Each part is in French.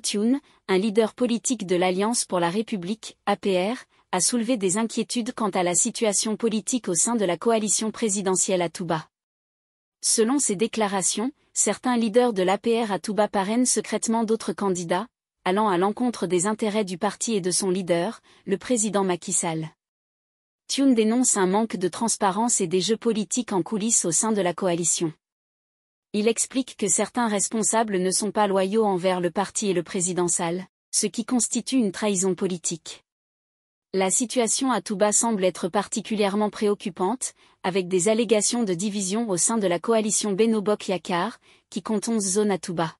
Thune, un leader politique de l'Alliance pour la République, APR, a soulevé des inquiétudes quant à la situation politique au sein de la coalition présidentielle à Touba. Selon ses déclarations, certains leaders de l'APR à Touba parrainent secrètement d'autres candidats, allant à l'encontre des intérêts du parti et de son leader, le président Macky Sall. Thune dénonce un manque de transparence et des jeux politiques en coulisses au sein de la coalition. Il explique que certains responsables ne sont pas loyaux envers le parti et le président ce qui constitue une trahison politique. La situation à Touba semble être particulièrement préoccupante, avec des allégations de division au sein de la coalition Benobok Yakar, qui compte 11 zones à Touba.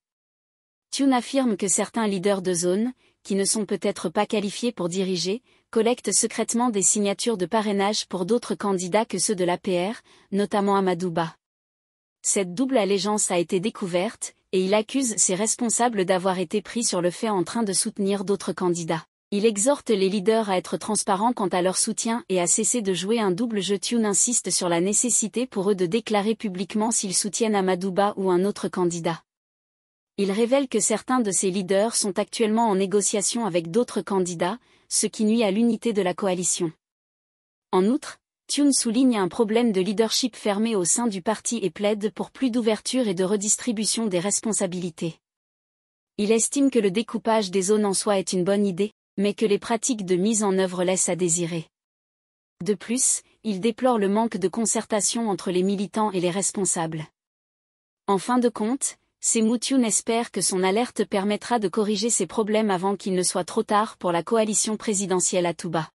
Thune affirme que certains leaders de zone, qui ne sont peut-être pas qualifiés pour diriger, collectent secrètement des signatures de parrainage pour d'autres candidats que ceux de l'APR, notamment Amadouba cette double allégeance a été découverte, et il accuse ses responsables d'avoir été pris sur le fait en train de soutenir d'autres candidats. Il exhorte les leaders à être transparents quant à leur soutien et à cesser de jouer un double jeu. Tune insiste sur la nécessité pour eux de déclarer publiquement s'ils soutiennent Amadouba ou un autre candidat. Il révèle que certains de ces leaders sont actuellement en négociation avec d'autres candidats, ce qui nuit à l'unité de la coalition. En outre, Thune souligne un problème de leadership fermé au sein du parti et plaide pour plus d'ouverture et de redistribution des responsabilités. Il estime que le découpage des zones en soi est une bonne idée, mais que les pratiques de mise en œuvre laissent à désirer. De plus, il déplore le manque de concertation entre les militants et les responsables. En fin de compte, Semoutioun espère que son alerte permettra de corriger ces problèmes avant qu'il ne soit trop tard pour la coalition présidentielle à Touba.